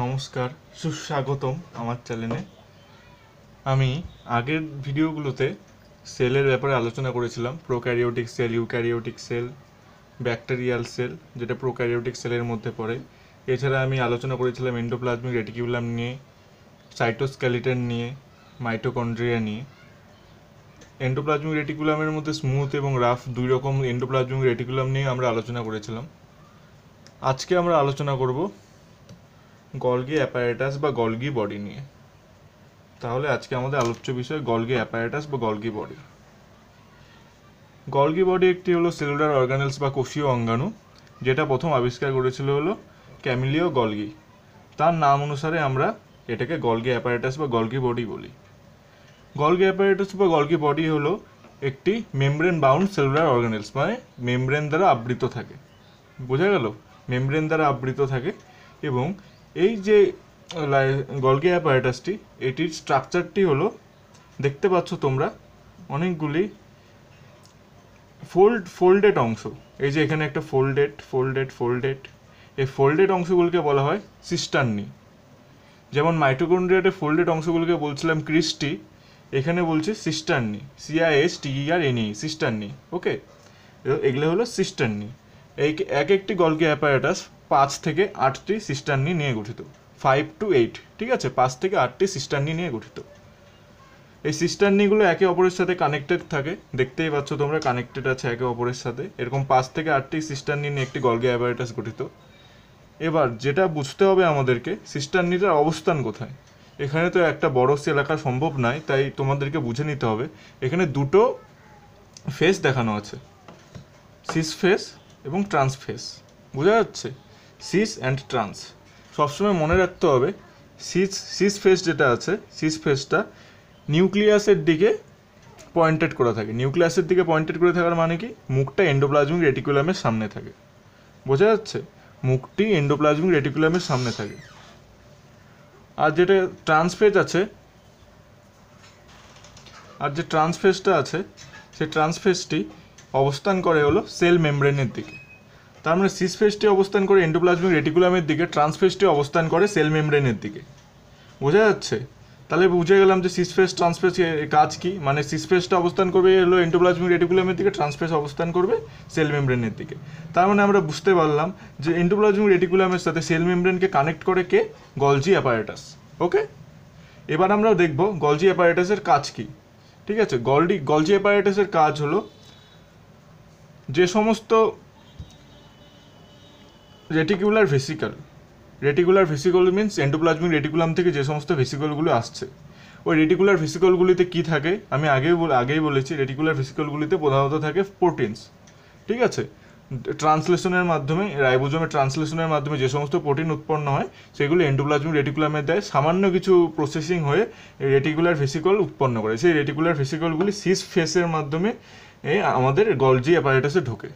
নমস্কার সুস্বাগতম আমার চ্যানেলে আমি আগের ভিডিওগুলোতে সেলের ব্যাপারে আলোচনা করেছিলাম prokaryotic cell eukaryotic cell bacterial cell যেটা প্রোক্যারিওটিক সেলের মধ্যে পড়ে এছাড়া আমি আলোচনা করেছিলাম এন্ডোপ্লাজমিক রেটিকিউলাম নিয়ে সাইটোস্ক্যালিটন নিয়ে মাইটোকন্ড্রিয়া নিয়ে এন্ডোপ্লাজমিক রেটিকুলামের মধ্যে স্মুথ এবং রাফ দুই রকম এন্ডোপ্লাজমিক রেটিকুলাম নিয়ে আমরা আলোচনা করেছিলাম আজকে আমরা আলোচনা করব গলগি অ্যাপারেটাস বা গলগি বডি নিয়ে তাহলে আজকে আমাদের আলোচ্য বিষয় গলগি অ্যাপারেটাস বা গলগি বডি গলগি বডি একটি হলো সেলুলার অর্গানেলস বা কোষীয় অঙ্গাণু যেটা প্রথম আবিষ্কার করেছিল হলো ক্যামিলিও গলগি তার নাম অনুসারে আমরা এটাকে গলগি অ্যাপারেটাস বা গলগি বডি বলি গলগি অ্যাপারেটাস বা গলগি বডি হলো একটি মেমব্রেন বাউন্ড সেলুলার অর্গানেলস মানে মেমব্রেন দ্বারা আবৃত থাকে বোঝা গেল মেমব্রেন দ্বারা আবৃত থাকে এবং এই যে গলগি অ্যাপারেটাসটি এটির স্ট্রাকচারটি হলো দেখতে পাচ্ছ তোমরা অনেকগুলি ফোল্ড ফোল্ডেড অংশ এই যে এখানে একটা ফোল্ডেড ফোল্ডেড ফোল্ডেড এই ফোল্ডেড অংশগুলোকে বলা হয় সিস্টার্নি যেমন মাইটোকন্ড্রিয়াতে ফোল্ডেড অংশগুলিকে বলছিলাম ক্রিস্টি এখানে বলছি cisternae C I S T E R N E e e, cisternae okay এগুলো হলো সিস্টার্নি এই এক একটি গলগি অ্যাপারেটাস পাঁচ থেকে আটটি সিস্টার্নি নিয়ে গঠিত ফাইভ টু এইট ঠিক আছে পাঁচ থেকে আটটি সিস্টার্নি নিয়ে গঠিত এই সিস্টার্নিগুলো একে অপরের সাথে কানেক্টেড থাকে দেখতেই পাচ্ছ তোমরা কানেক্টেড আছে একে অপরের সাথে এরকম পাঁচ থেকে আটটি সিস্টার্নি নিয়ে একটি গলগে অ্যাভারেটাস গঠিত এবার যেটা বুঝতে হবে আমাদেরকে সিস্টার্নিটার অবস্থান কোথায় এখানে তো একটা বড় এলাকা সম্ভব নয় তাই তোমাদেরকে বুঝে নিতে হবে এখানে দুটো ফেস দেখানো আছে সিস ফেস এবং ট্রান্স ফেস বোঝা যাচ্ছে সিস অ্যান্ড ট্রান্স সবসময় মনে রাখতে হবে সিস সিস ফেস যেটা আছে সিস ফেসটা নিউক্লিয়াসের দিকে পয়েন্টেড করা থাকে নিউক্লিয়াসের দিকে পয়েন্টেড করে থাকার মানে কি মুখটা এন্ডোপ্লাজমিক রেটিকুলামের সামনে থাকে বোঝা যাচ্ছে মুখটি এন্ডোপ্লাজমিক রেটিকুলামের সামনে থাকে আর যেটা ট্রান্সফেজ আছে আর যে ট্রান্সফেসটা আছে সেই ট্রান্সফেসটি অবস্থান করে হলো সেল মেমব্রেনের দিকে তার মানে সিস ফেসটি অবস্থান করে এন্ডোপ্লাজমিক রেটিকুলামের দিকে ট্রান্সফেসটি অবস্থান করে সেল মেমব্রেনের দিকে বোঝা যাচ্ছে তাহলে বুঝে গেলাম যে সিসফেস ট্রান্সফেস কাজ কি মানে ফেসটা অবস্থান করবে এলো এন্ডোপ্লাজমিক রেটিকুলামের দিকে ট্রান্সফেস অবস্থান করবে সেল মেমব্রেনের দিকে তার মানে আমরা বুঝতে পারলাম যে এন্ডোপ্লাজমিক রেটিকুলামের সাথে সেল মেমব্রেনকে কানেক্ট করে কে গলজি অ্যাপারেটাস ওকে এবার আমরা দেখব গলজি অ্যাপারেটাসের কাজ কি ঠিক আছে গলডি গলজি অ্যাপারেটাসের কাজ হলো যে সমস্ত reticular vesicle reticular vesicle means endoplasmic reticulum থেকে যে সমস্ত ভেসিকলগুলো আসছে ওই রেটিকুলার ভেসিকলগুলিতে কী থাকে আমি আগেই আগেই বলেছি রেটিকুলার ভেসিকলগুলিতে প্রধানত থাকে প্রোটিনস ঠিক আছে ট্রান্সলেশনের মাধ্যমে রাইবোজোমের ট্রান্সলেশনের মাধ্যমে যে সমস্ত প্রোটিন উৎপন্ন হয় সেগুলি এন্ডোপ্লাজমিক রেটিকুলামে দেয় সামান্য কিছু প্রসেসিং হয়ে রেটিকুলার ভেসিকল উৎপন্ন করে সেই রেটিকুলার ভেসিকলগুলি সিস ফেসের মাধ্যমে আমাদের গলজি অ্যাপারেটাসে ঢোকে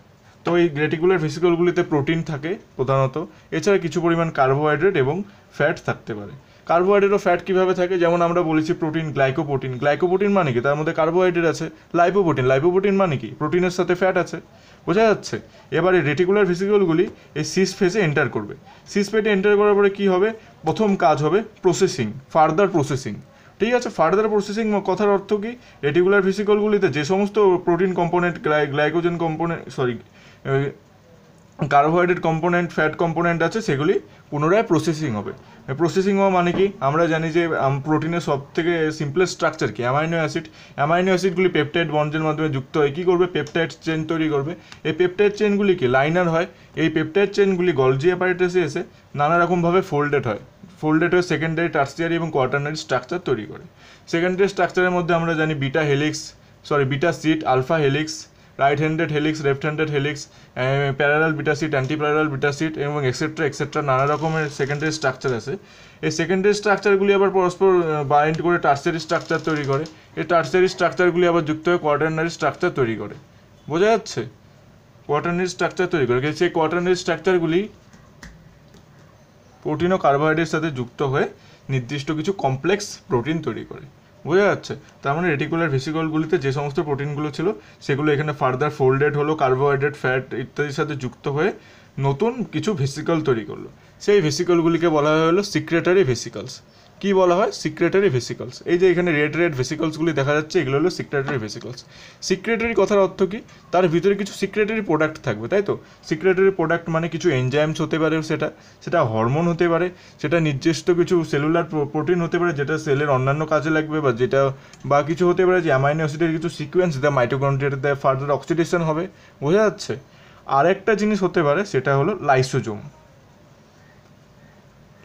তো এই রেটিকুলার ভেসিকলগুলিতে প্রোটিন থাকে প্রধানত এছাড়া কিছু পরিমাণ কার্বোহাইড্রেট এবং ফ্যাট থাকতে পারে কার্বোহাইড্রেট ও ফ্যাট কীভাবে থাকে যেমন আমরা বলেছি প্রোটিন গ্লাইকোপ্রোটিন গ্লাইকোপ্রোটিন মানে কি তার মধ্যে কার্বোহাইড্রেট আছে লাইপোপ্রোটিন লাইপোপ্রোটিন মানে কি প্রোটিনের সাথে ফ্যাট আছে বোঝা যাচ্ছে এবার রেটিকুলার ভেসিকলগুলি এই সিস ফেসে এন্টার করবে সিস ফেটে এন্টার করার পরে কী হবে প্রথম কাজ হবে প্রসেসিং ফার্দার প্রসেসিং ঠিক আছে ফার্দার প্রসেসিং কথার অর্থ কি রেটিকুলার ভেসিকলগুলিতে যে সমস্ত protein component glycogen component sorry carbohydrate component fat component আছে সেগুলি পুনরায় প্রসেসিং হবে প্রসেসিং হওয়া মানে কি আমরা জানি যে প্রোটিনের সব থেকে সিম্পলেস্ট স্ট্রাকচার কি অ্যামাইনো অ্যাসিড অ্যামাইনো অ্যাসিডগুলি পেপটাইড বন্ডের মাধ্যমে যুক্ত হয় কী করবে পেপটাইড চেন তৈরি করবে এই পেপটাইড চেনগুলিকে লাইনার হয় এই পেপটাইড চেনগুলি গলজি অ্যাপারেটাসে এসে নানা রকমভাবে ফোল্ডেড হয় ফোল্ডেড হয়ে সেকেন্ডারি টার্সিয়ারি এবং কোয়ার্টারনারি স্ট্রাকচার তৈরি করে সেকেন্ডারি স্ট্রাকচারের মধ্যে আমরা জানি beta helix sorry beta sheet alpha helix right handed helix left handed helix parallel beta sheet anti parallel beta sheet এবং এক্সেট্রা এক্সেট্রা নানা রকমের সেকেন্ডারি স্ট্রাকচার আছে এই সেকেন্ডারি স্ট্রাকচারগুলি আবার পরস্পর বাইন্ড করে টার্সারি স্ট্রাকচার তৈরি করে এই টার্সারি স্ট্রাকচারগুলি আবার যুক্ত হয়ে কোয়ার্টারনারি স্ট্রাকচার তৈরি করে বোঝা যাচ্ছে কোয়ার্টারনারি স্ট্রাকচার তৈরি করে সেই কোয়ার্টারনারি স্ট্রাকচারগুলি প্রোটিন ও কার্বোহাইড্রেটের সাথে যুক্ত হয়ে নির্দিষ্ট কিছু কমপ্লেক্স প্রোটিন তৈরি করে বোঝা যাচ্ছে তার মানে রেটিকুলার ভেসিকলগুলিতে যে সমস্ত প্রোটিনগুলো ছিল সেগুলো এখানে ফার্দার ফোল্ডেড হলো কার্বোহাইড্রেট ফ্যাট ইত্যাদির সাথে যুক্ত হয়ে নতুন কিছু ভেসিকল তৈরি করলো সেই ভেসিকলগুলিকে বলা হলো সিক্রেটারি ভেসিকলস কি বলা হয় সিক্রেটারি ভেসিকলস এই যে এখানে রেড রেড ভেসিকলসগুলি দেখা যাচ্ছে এগুলো হলো সিক্রেটারি ভেসিকলস সিক্রেটারি কথার অর্থ কি তার ভিতরে কিছু সিক্রেটারি প্রোডাক্ট থাকবে তাই তো সিক্রেটারি প্রোডাক্ট মানে কিছু এনজাইমস হতে পারে সেটা সেটা হরমোন হতে পারে সেটা নির্দিষ্ট কিছু সেলুলার প্রোটিন হতে পারে যেটা সেলের অন্যান্য কাজে লাগবে বা যেটা বা কিছু হতে পারে যে অ্যামাইনো অ্যাসিডের কিছু সিকোয়েন্স যা দেয় ফার্দার অক্সিডেশন হবে বোঝা যাচ্ছে আরেকটা জিনিস হতে পারে সেটা হলো লাইসোজোম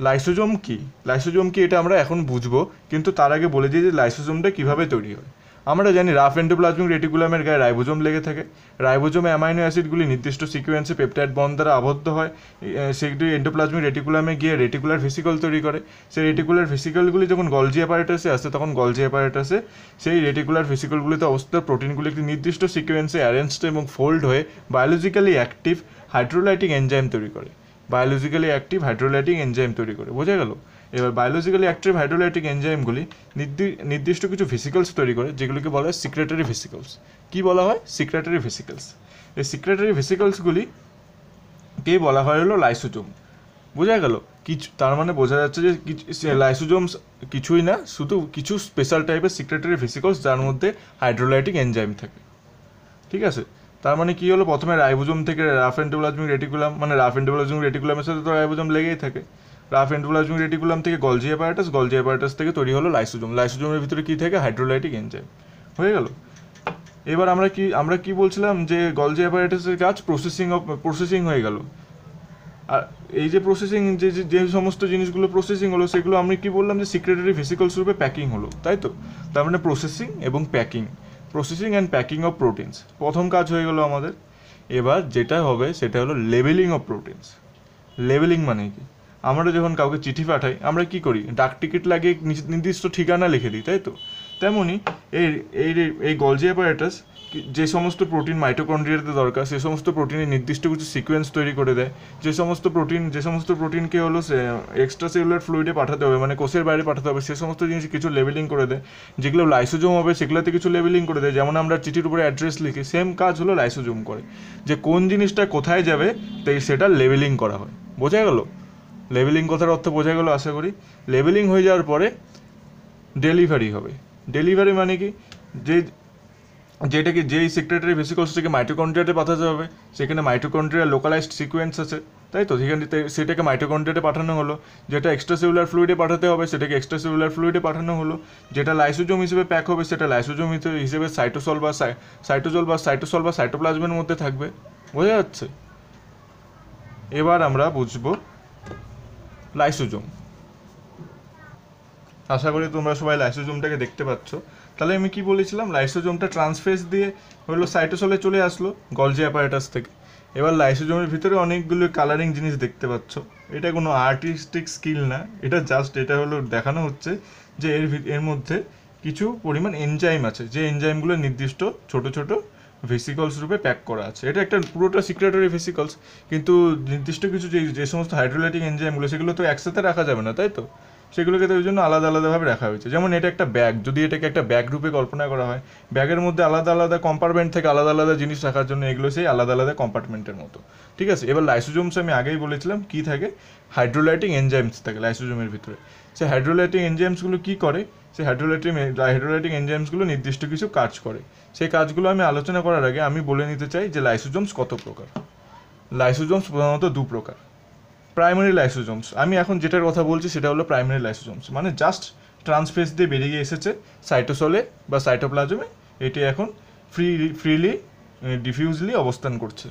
লাইসোজোম কি লাইসোজোম কি এটা আমরা এখন বুঝবো কিন্তু তার আগে বলে দিই যে লাইসোজোমটা কীভাবে তৈরি হয় আমরা জানি রাফ এন্ডোপ্লাজমিক রেটিকুলামের গায়ে রাইবোজোম লেগে থাকে রাইবোজোমে অ্যামাইনো অ্যাসিডগুলি নির্দিষ্ট সিকোয়েন্সে পেপটাইড বন দ্বারা আবদ্ধ হয় সেগুলি এন্ডোপ্লাজমিক রেটিকুলামে গিয়ে রেটিকুলার ভেসিকল তৈরি করে সেই রেটিকুলার ফিসিকলগুলি যখন গলজি অ্যাপারেটাসে আসে তখন গলজি অ্যাপারেটাসে সেই রেটিকুলার ফিসিকলগুলিতে অবস্থিত প্রোটিনগুলি একটি নির্দিষ্ট সিকোয়েন্সে অ্যারেঞ্জড এবং ফোল্ড হয়ে বায়োলজিক্যালি অ্যাক্টিভ হাইড্রোলাইটিক এনজাইম তৈরি করে বায়োলজিক্যালি অ্যাক্টিভ হাইড্রোলাইটিক এনজাইম তৈরি করে বোঝা গেল এবার বায়োলজিক্যালি অ্যাক্টিভ হাইড্রোলাইটিক এনজাইমগুলি নির্দিষ্ট কিছু ভেসিকলস তৈরি করে যেগুলিকে বলা হয় সিক্রেটারি ভেসিকলস কি বলা হয় সিক্রেটারি ভেসিকলস এই সিক্রেটারি কে বলা হয় হলো লাইসোজোম বোঝা গেল কিছু তার মানে বোঝা যাচ্ছে যে লাইসোজোমস কিছুই না শুধু কিছু স্পেশাল টাইপের সিক্রেটারি ভেসিকলস যার মধ্যে হাইড্রোলাইটিক এনজাইম থাকে ঠিক আছে তার মানে কী হলো প্রথমে রাইবোজোম থেকে রাফ এন্টোপ্লাজমিক রেটিকুলাম মানে রাফ এন্টোপ্লাজমিক রেটিকুলামের সাথে তো রাইবোজোম লেগেই থাকে রাফ এন্টোপ্লাজমিক রেটিকুলাম থেকে গলজি অ্যাপারেটাস গলজি অ্যাপারেটাস থেকে তৈরি হলো লাইসোজোম লাইসোজোমের ভিতরে কী থাকে হাইড্রোলাইটিক এনজাইম হয়ে গেল এবার আমরা কি আমরা কি বলছিলাম যে গলজি অ্যাপারেটাসের কাজ প্রসেসিং অফ প্রসেসিং হয়ে গেল আর এই যে প্রসেসিং যে যে সমস্ত জিনিসগুলো প্রসেসিং হলো সেগুলো আমি কি বললাম যে সিক্রেটারি ভেসিকলস রূপে প্যাকিং হলো তাই তো তার মানে প্রসেসিং এবং packing processing and packing of proteins প্রথম কাজ হয়ে গেল আমাদের এবার যেটা হবে সেটা হলো লেবেলিং অফ প্রোটিনস লেবেলিং মানে কি আমরা যখন কাউকে চিঠি পাঠাই আমরা কি করি ডাক টিকিট লাগিয়ে নির্দিষ্ট ঠিকানা লিখে দিই তাই তো তেমনই এই এই এই গলজি অ্যাপারেটাস যে সমস্ত প্রোটিন মাইটোকন্ড্রিয়াতে দরকার সে সমস্ত প্রোটিনের নির্দিষ্ট কিছু সিকোয়েন্স তৈরি করে দেয় যে সমস্ত প্রোটিন যে সমস্ত প্রোটিনকে হলো এক্সট্রা সেলুলার ফ্লুইডে পাঠাতে হবে মানে কোষের বাইরে পাঠাতে হবে সে সমস্ত জিনিস কিছু লেবেলিং করে দেয় যেগুলো লাইসোজোম হবে সেগুলোতে কিছু লেবেলিং করে দেয় যেমন আমরা চিঠির উপরে অ্যাড্রেস লিখি সেম কাজ হলো লাইসোজোম করে যে কোন জিনিসটা কোথায় যাবে তাই সেটা লেবেলিং করা হয় বোঝা গেল লেবেলিং কথার অর্থ বোঝা গেল আশা করি লেবেলিং হয়ে যাওয়ার পরে ডেলিভারি হবে ডেলিভারি মানে কি যে যেটাকে যেই সেক্রেটারি ভেসিকলস থেকে মাইটোকন্ড্রিয়াতে পাঠাতে হবে সেখানে মাইটোকন্ড্রিয়া লোকালাইজড সিকোয়েন্স আছে তাই তো সেখানে সেটাকে মাইটোকন্ড্রিয়াতে পাঠানো হলো যেটা এক্সট্রা সেলুলার ফ্লুইডে পাঠাতে হবে সেটাকে এক্সট্রা সেলুলার ফ্লুইডে পাঠানো হলো যেটা লাইসোজোম হিসেবে প্যাক হবে সেটা লাইসোজোম হিসেবে সাইটোসল বা সাইটোজল বা সাইটোসল বা সাইটোপ্লাজমের মধ্যে থাকবে বোঝা যাচ্ছে এবার আমরা বুঝব লাইসোজোম আশা করি তোমরা সবাই লাইসোজোমটাকে দেখতে পাচ্ছ তাহলে আমি কি বলেছিলাম লাইসোজোমটা ট্রান্সফেস দিয়ে হলো সাইটোসলে চলে আসলো গলজি অ্যাপারেটাস থেকে এবার লাইসোজোমের ভিতরে অনেকগুলো কালারিং জিনিস দেখতে পাচ্ছ এটা কোনো আর্টিস্টিক স্কিল না এটা জাস্ট এটা হলো দেখানো হচ্ছে যে এর এর মধ্যে কিছু পরিমাণ এনজাইম আছে যে এনজাইমগুলো নির্দিষ্ট ছোট ছোট ভেসিকলস রূপে প্যাক করা আছে এটা একটা পুরোটা সিক্রেটারি ভেসিকলস কিন্তু নির্দিষ্ট কিছু যে যে সমস্ত হাইড্রোলাইটিক এনজাইমগুলো সেগুলো তো একসাথে রাখা যাবে না তাই তো সেগুলোকে তো ওই জন্য আলাদা আলাদাভাবে রাখা হয়েছে যেমন এটা একটা ব্যাগ যদি এটাকে একটা ব্যাগ রূপে কল্পনা করা হয় ব্যাগের মধ্যে আলাদা আলাদা কম্পার্টমেন্ট থেকে আলাদা আলাদা জিনিস রাখার জন্য এগুলো সেই আলাদা আলাদা কম্পার্টমেন্টের মতো ঠিক আছে এবার লাইসোজোমস আমি আগেই বলেছিলাম কি থাকে হাইড্রোলাইটিং এনজাইমস থাকে লাইসোজোমের ভিতরে সেই হাইড্রোলাইটিং এনজাইমসগুলো কী করে সেই হাইড্রোলাইটিং হাইড্রোলাইটিং এনজাইমসগুলো নির্দিষ্ট কিছু কাজ করে সেই কাজগুলো আমি আলোচনা করার আগে আমি বলে নিতে চাই যে লাইসোজোমস কত প্রকার লাইসোজোমস প্রধানত দু প্রকার প্রাইমারি লাইসোজোমস আমি এখন যেটার কথা বলছি সেটা হলো প্রাইমারি লাইসোজোমস মানে জাস্ট ট্রান্সফেস দিয়ে বেরিয়ে এসেছে সাইটোসলে বা সাইটোপ্লাজমে এটি এখন ফ্রি ফ্রিলি ডিফিউজলি অবস্থান করছে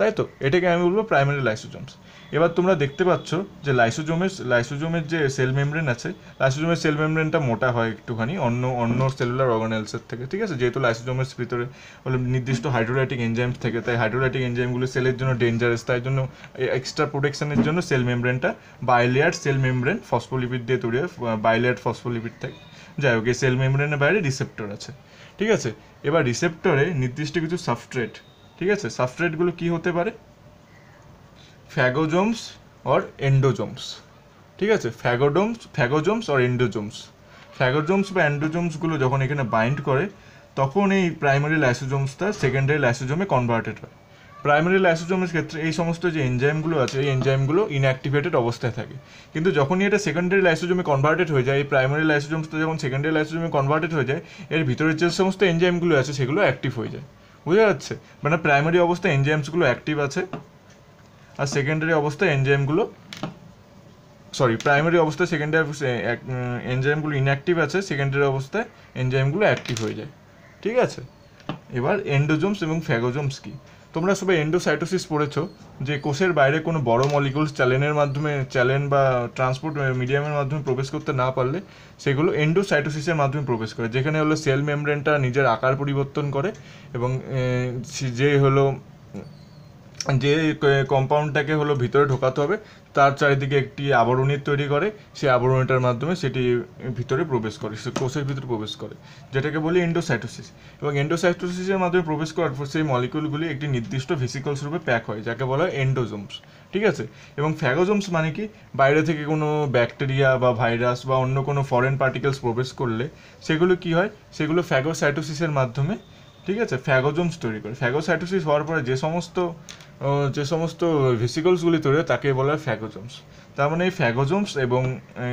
তাই তো এটাকে আমি বলবো প্রাইমারি লাইসোজোমস এবার তোমরা দেখতে পাচ্ছ যে লাইসোজোমের লাইসোজোমের যে সেল মেমব্রেন আছে লাইসোজোমের সেল মেমব্রেনটা মোটা হয় একটুখানি অন্য অন্য সেলুলার অর্গানেলসের থেকে ঠিক আছে যেহেতু লাইসোজোমের ভিতরে হলো নির্দিষ্ট হাইড্রোলাইটিক এনজাইম থেকে তাই হাইড্রোলাইটিক এনজাইমগুলো সেলের জন্য ডেঞ্জারাস তাই জন্য এক্সট্রা প্রোটেকশনের জন্য সেল মেমব্রেনটা বাইলেয়ার সেল মেমব্রেন ফসফোলিপিড দিয়ে তৈরি হয় বাইলেয়ার ফসফোলিপিড থেকে যাই হোক এই সেল মেমব্রেনের বাইরে রিসেপ্টর আছে ঠিক আছে এবার রিসেপ্টরে নির্দিষ্ট কিছু সাবস্ট্রেট ঠিক আছে সাবস্ট্রেটগুলো কি হতে পারে ফ্যাগোজোমস অর এন্ডোজোমস ঠিক আছে ফ্যাগোডোমস ফ্যাগোজোমস অর এন্ডোজোমস ফ্যাগোজোমস বা অ্যান্ডোজোমসগুলো যখন এখানে বাইন্ড করে তখন এই প্রাইমারি লাইসোজোমসটা সেকেন্ডারি লাইসোজোমে কনভার্টেড হয় প্রাইমারি লাইসোজোমের ক্ষেত্রে এই সমস্ত যে এনজাইমগুলো আছে এই এনজাইমগুলো ইনঅ্যাক্টিভেটেড অবস্থায় থাকে কিন্তু যখনই এটা সেকেন্ডারি লাইসোজোমে কনভার্টেড হয়ে যায় এই প্রাইমারি লাইসোজোমসটা যখন সেকেন্ডারি লাইসোজোমে কনভার্টেড হয়ে যায় এর ভিতরে যে সমস্ত এনজাইমগুলো আছে সেগুলো অ্যাক্টিভ হয়ে যায় বুঝা যাচ্ছে মানে প্রাইমারি অবস্থায় এনজাইমসগুলো অ্যাক্টিভ আছে আর সেকেন্ডারি অবস্থায় এনজাইমগুলো সরি প্রাইমারি অবস্থায় সেকেন্ডারি এনজাইমগুলো ইনঅ্যাক্টিভ আছে সেকেন্ডারি অবস্থায় এনজাইমগুলো অ্যাক্টিভ হয়ে যায় ঠিক আছে এবার এন্ডোজোমস এবং ফ্যাগোজোমস কী তোমরা সবাই এন্ডোসাইটোসিস পড়েছো যে কোষের বাইরে কোনো বড় মলিকুলস চ্যালেনের মাধ্যমে চ্যালেন বা ট্রান্সপোর্ট মিডিয়ামের মাধ্যমে প্রবেশ করতে না পারলে সেগুলো এন্ডোসাইটোসিসের মাধ্যমে প্রবেশ করে যেখানে হলো সেল মেমব্রেনটা নিজের আকার পরিবর্তন করে এবং যে হলো যে কম্পাউন্ডটাকে হলো ভিতরে ঢোকাতে হবে তার চারিদিকে একটি আবরণী তৈরি করে সেই আবরণীটার মাধ্যমে সেটি ভিতরে প্রবেশ করে সে কোষের ভিতরে প্রবেশ করে যেটাকে বলি এন্ডোসাইটোসিস এবং এন্ডোসাইটোসিসের মাধ্যমে প্রবেশ করার পর সেই মলিকিউলগুলি একটি নির্দিষ্ট ভেসিকলস রূপে প্যাক হয় যাকে বলা হয় এন্ডোজোমস ঠিক আছে এবং ফ্যাগোজোমস মানে কি বাইরে থেকে কোনো ব্যাকটেরিয়া বা ভাইরাস বা অন্য কোনো ফরেন পার্টিকেলস প্রবেশ করলে সেগুলো কি হয় সেগুলো ফ্যাগোসাইটোসিসের মাধ্যমে ঠিক আছে ফ্যাগোজোমস তৈরি করে ফ্যাগোসাইটোসিস হওয়ার পরে যে সমস্ত যে সমস্ত ভেসিকলসগুলি তৈরি হয় তাকে বলা হয় ফ্যাগোজোমস তার মানে এই ফ্যাগোজোমস এবং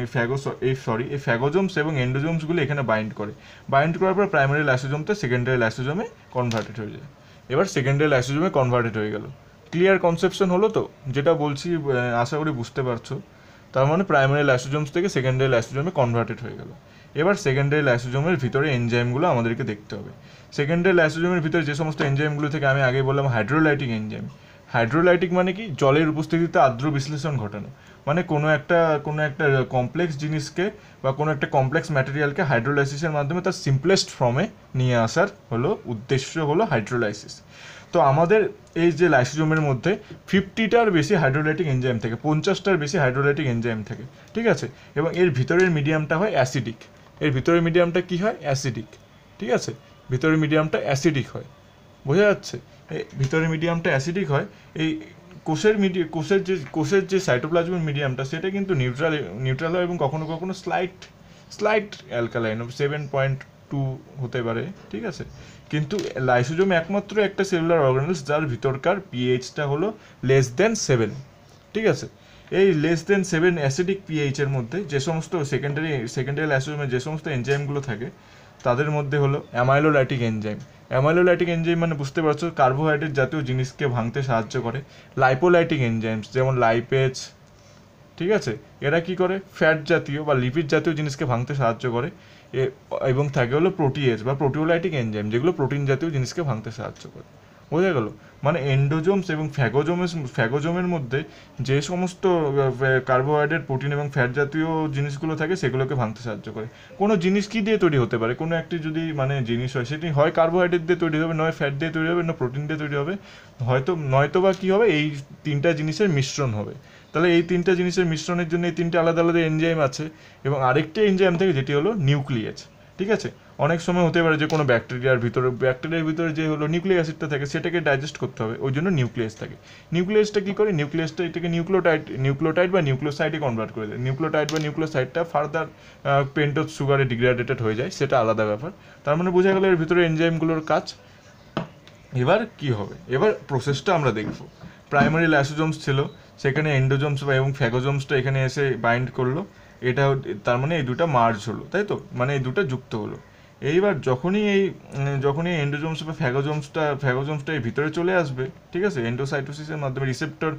এই ফ্যাগো এই সরি এই ফ্যাগোজোমস এবং এন্ডোজোমসগুলি এখানে বাইন্ড করে বাইন্ড করার পর প্রাইমারি লাইসোজোমতে সেকেন্ডারি লাইসোজোমে কনভার্টেড হয়ে যায় এবার সেকেন্ডারি লাইসোজোমে কনভার্টেড হয়ে গেল ক্লিয়ার কনসেপশন হলো তো যেটা বলছি আশা করি বুঝতে পারছো তার মানে প্রাইমারি লাইসোজোমস থেকে সেকেন্ডারি লাইসোজোমে কনভার্টেড হয়ে গেল এবার সেকেন্ডারি লাইসোজোমের ভিতরে এনজাইমগুলো আমাদেরকে দেখতে হবে সেকেন্ডারি লাইসোজোমের ভিতরে যে সমস্ত এনজাইমগুলো থেকে আমি আগে বললাম হাইড্রোলাইটিক এনজাইম হাইড্রোলাইটিক মানে কি জলের উপস্থিতিতে আর্দ্র বিশ্লেষণ ঘটানো মানে কোনো একটা কোনো একটা কমপ্লেক্স জিনিসকে বা কোনো একটা কমপ্লেক্স ম্যাটেরিয়ালকে হাইড্রোলাইসিসের মাধ্যমে তার সিম্পলেস্ট ফর্মে নিয়ে আসার হলো উদ্দেশ্য হলো হাইড্রোলাইসিস তো আমাদের এই যে লাইসোজোমের মধ্যে ফিফটিটার বেশি হাইড্রোলাইটিক এনজাইম থাকে পঞ্চাশটার বেশি হাইড্রোলাইটিক এনজাইম থাকে ঠিক আছে এবং এর ভিতরের মিডিয়ামটা হয় অ্যাসিডিক এর ভিতরের মিডিয়ামটা কি হয় অ্যাসিডিক ঠিক আছে ভিতরের মিডিয়ামটা অ্যাসিডিক হয় বোঝা যাচ্ছে এই ভিতরের মিডিয়ামটা অ্যাসিডিক হয় এই কোষের মিডিয়া কোষের যে কোষের যে সাইটোপ্লাজমের মিডিয়ামটা সেটা কিন্তু নিউট্রাল নিউট্রাল হয় এবং কখনো কখনো slight slight alkaline seven point two হতে পারে ঠিক আছে কিন্তু লাইসোজোম একমাত্র একটা সেলুলার অর্গানাইজ যার ভিতরকার পিএইচটা হলো লেস দেন সেভেন ঠিক আছে এই লেস দেন সেভেন অ্যাসিডিক পিএইচের মধ্যে যে সমস্ত সেকেন্ডারি সেকেন্ডারি লাইসোজোমে যে সমস্ত এনজাইমগুলো থাকে তাদের মধ্যে হলো অ্যামাইলোলাইটিক এনজাইম অ্যামাইলোলাইটিক এনজাইম মানে বুঝতে পারছো কার্বোহাইড্রেট জাতীয় জিনিসকে ভাঙতে সাহায্য করে লাইপোলাইটিক এনজাইমস যেমন লাইপেজ ঠিক আছে এরা কি করে ফ্যাট জাতীয় বা লিপিড জাতীয় জিনিসকে ভাঙতে সাহায্য করে এবং থাকে হলো প্রোটিয়েজ বা প্রোটিওলাইটিক এনজাইম যেগুলো প্রোটিন জাতীয় জিনিসকে ভাঙতে সাহায্য করে বোঝা গেল মানে এন্ডোজোমস এবং ফ্যাগোজোমস ফ্যাগোজোমের মধ্যে যে সমস্ত কার্বোহাইড্রেট প্রোটিন এবং ফ্যাট জাতীয় জিনিসগুলো থাকে সেগুলোকে ভাঙতে সাহায্য করে কোনো জিনিস কী দিয়ে তৈরি হতে পারে কোনো একটি যদি মানে জিনিস হয় সেটি হয় কার্বোহাইড্রেট দিয়ে তৈরি হবে নয় ফ্যাট দিয়ে তৈরি হবে না প্রোটিন দিয়ে তৈরি হবে হয়তো নয়তো বা কী হবে এই তিনটা জিনিসের মিশ্রণ হবে তাহলে এই তিনটা জিনিসের মিশ্রণের জন্য এই তিনটে আলাদা আলাদা এনজাইম আছে এবং আরেকটি এনজাইম থাকে যেটি হলো নিউক্লিয়াস ঠিক আছে অনেক সময় হতে পারে যে কোনো ব্যাকটেরিয়ার ভিতরে ব্যাকটেরিয়ার ভিতরে যে হলো নিউক্লিক অ্যাসিডটা থাকে সেটাকে ডাইজেস্ট করতে হবে ওই জন্য নিউক্লিয়াস থাকে নিউক্লিয়াসটা কী করে নিউক্লিয়াসটা এটাকে নিউক্লোটাইড নিউক্লোটাইড বা নিউক্লোসাইডে কনভার্ট করে দেয় নিউক্লোটাইড বা নিউক্লোসাইডটা ফার্দার পেন্টোজ সুগারে ডিগ্রেডেটেড হয়ে যায় সেটা আলাদা ব্যাপার তার মানে বোঝা গেল এর ভিতরে এনজাইমগুলোর কাজ এবার কি হবে এবার প্রসেসটা আমরা দেখব প্রাইমারি ল্যাসোজোমস ছিল সেখানে এন্ডোজোমস বা এবং ফ্যাগোজোমসটা এখানে এসে বাইন্ড করলো এটা তার মানে এই দুটা মার্জ হলো তাই তো মানে এই দুটা যুক্ত হলো এইবার যখনই এই যখনই এন্ডোজোমস বা ফ্যাগোজোমসটা ফ্যাগোজোমসটা ভিতরে চলে আসবে ঠিক আছে এন্ডোসাইটোসিসের মাধ্যমে রিসেপ্টর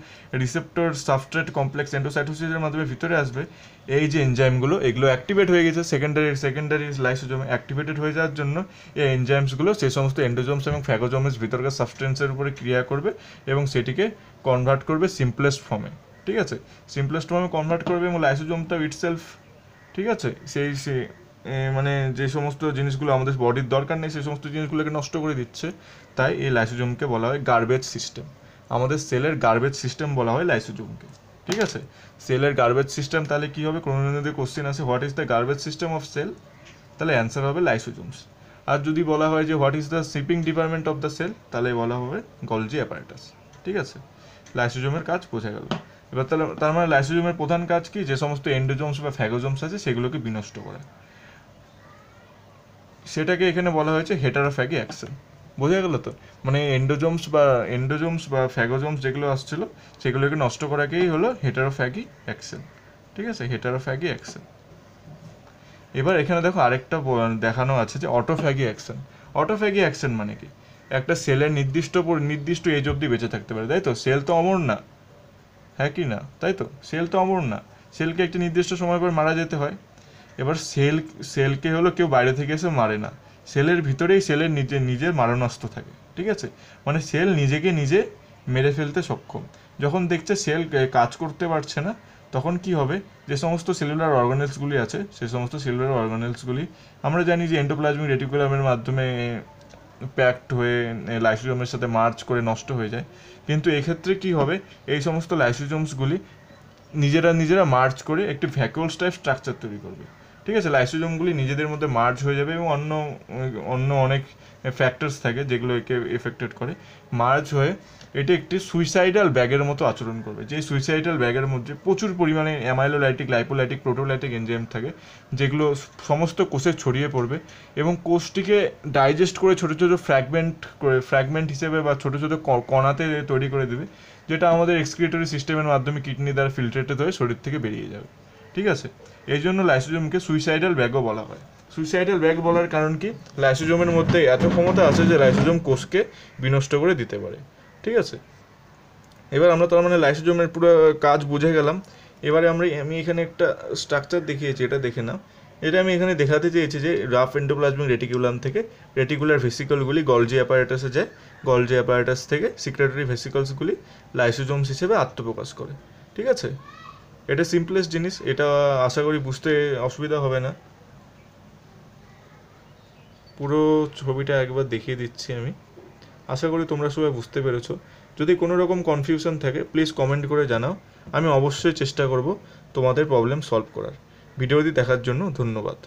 রিসেপ্টর সাফট্রেট কমপ্লেক্স এন্ডোসাইটোসিসের মাধ্যমে ভিতরে আসবে এই যে এনজাইমগুলো এগুলো অ্যাক্টিভেট হয়ে গেছে সেকেন্ডারি সেকেন্ডারি লাইসোজোম অ্যাক্টিভেটেড হয়ে যাওয়ার জন্য এই এনজাইমসগুলো সেই সমস্ত এন্ডোজোমস এবং ফ্যাগোজোমস ভিতরকার সাবস্টেন্সের উপরে ক্রিয়া করবে এবং সেটিকে কনভার্ট করবে সিম্পলেস্ট ফর্মে ঠিক আছে সিম্পলেস্ট ফর্মে কনভার্ট করবে এবং লাইসোজোমটা ইটসেলফ ঠিক আছে সেই সে মানে যে সমস্ত জিনিসগুলো আমাদের বডির দরকার নেই সেই সমস্ত জিনিসগুলোকে নষ্ট করে দিচ্ছে তাই এই লাইসোজোমকে বলা হয় গার্বেজ সিস্টেম আমাদের সেলের গার্বেজ সিস্টেম বলা হয় লাইসোজোমকে ঠিক আছে সেলের গার্বেজ সিস্টেম তাহলে কী হবে কোনো যদি কোশ্চেন আছে what is the garbage system of cell তাহলে অ্যান্সার হবে লাইসোজোমস আর যদি বলা হয় যে what is the shipping department of the cell তাহলে বলা হবে গলজি অ্যাপারেটাস ঠিক আছে লাইসোজোমের কাজ বোঝা গেল এবার তাহলে তার মানে লাইসোজোমের প্রধান কাজ কি যে সমস্ত এন্ডোজোমস বা ফ্যাগোজোমস আছে সেগুলোকে বিনষ্ট করা সেটাকে এখানে বলা হয়েছে হেটারোফ্যাগি অ্যাক্সেল বোঝা গেল তো মানে এন্ডোজোমস বা এন্ডোজোমস বা ফ্যাগোজোমস যেগুলো আসছিল সেগুলোকে নষ্ট করাকেই হলো হেটারোফ্যাগি অ্যাক্সেল ঠিক আছে হেটারোফ্যাগি অ্যাক্সেল এবার এখানে দেখো আরেকটা দেখানো আছে যে অটোফ্যাগি অ্যাকশন অটোফ্যাগি অ্যাকশন মানে কি একটা সেলের নির্দিষ্ট নির্দিষ্ট এজ অবধি বেঁচে থাকতে পারে তাই তো সেল তো অমর না হ্যাঁ কি না তাই তো সেল তো অমর না সেলকে একটি নির্দিষ্ট সময় পর মারা যেতে হয় এবার সেল সেলকে হলো কেউ বাইরে থেকে এসে মারে না সেলের ভিতরেই সেলের নিজে নিজের মারণাস্ত্র থাকে ঠিক আছে মানে সেল নিজেকে নিজে মেরে ফেলতে সক্ষম যখন দেখছে সেল কাজ করতে পারছে না তখন কি হবে যে সমস্ত সেলুলার অর্গানেলসগুলি আছে সে সমস্ত সেলুলার অর্গানেলসগুলি আমরা জানি যে এন্ডোপ্লাজমিক রেটিকুলামের মাধ্যমে প্যাক্ট হয়ে লাইসোজোমের সাথে মার্চ করে নষ্ট হয়ে যায় কিন্তু এক্ষেত্রে কি হবে এই সমস্ত লাইসোজোমসগুলি নিজেরা নিজেরা মার্চ করে একটি ভ্যাকুয়ালস টাইপ স্ট্রাকচার তৈরি করবে ঠিক আছে লাইসোজোমগুলি নিজেদের মধ্যে মার্জ হয়ে যাবে এবং অন্য অন্য অনেক ফ্যাক্টরস থাকে যেগুলো একে এফেক্টেড করে মার্জ হয়ে এটি একটি সুইসাইডাল ব্যাগের মতো আচরণ করবে যে সুইসাইডাল ব্যাগের মধ্যে প্রচুর পরিমাণে অ্যামাইলোলাইটিক লাইপোলাইটিক প্রোটোলাইটিক এনজিএম থাকে যেগুলো সমস্ত কোষে ছড়িয়ে পড়বে এবং কোষটিকে ডাইজেস্ট করে ছোটো ছোটো ফ্র্যাগমেন্ট করে ফ্র্যাগমেন্ট হিসেবে বা ছোটো ছোটো কণাতে তৈরি করে দেবে যেটা আমাদের এক্সক্রিটরি সিস্টেমের মাধ্যমে কিডনি দ্বারা ফিল্ট্রেটেড হয়ে শরীর থেকে বেরিয়ে যাবে ঠিক আছে এই জন্য লাইসোজোমকে সুইসাইডাল ব্যাগও বলা হয় সুইসাইডাল ব্যাগ বলার কারণ কি লাইসোজোমের মধ্যে এত ক্ষমতা আছে যে লাইসোজোম কোষকে বিনষ্ট করে দিতে পারে ঠিক আছে এবার আমরা তার মানে লাইসোজোমের পুরো কাজ বুঝে গেলাম এবারে আমরা আমি এখানে একটা স্ট্রাকচার দেখিয়েছি এটা দেখে না এটা আমি এখানে দেখাতে চেয়েছি যে রাফ এন্ডোপ্লাজমিক রেটিকুলাম থেকে রেটিকুলার ভেসিকলগুলি গলজি অ্যাপারেটাসে যায় গলজি অ্যাপারেটাস থেকে সিক্রেটারি ভেসিকলসগুলি লাইসোজোমস হিসেবে আত্মপ্রকাশ করে ঠিক আছে এটা সিম্পলেস্ট জিনিস এটা আশা করি বুঝতে অসুবিধা হবে না পুরো ছবিটা একবার দেখিয়ে দিচ্ছি আমি আশা করি তোমরা সবাই বুঝতে পেরেছো যদি কোনো রকম কনফিউশন থাকে প্লিজ কমেন্ট করে জানাও আমি অবশ্যই চেষ্টা করব তোমাদের প্রবলেম সলভ করার ভিডিওটি দেখার জন্য ধন্যবাদ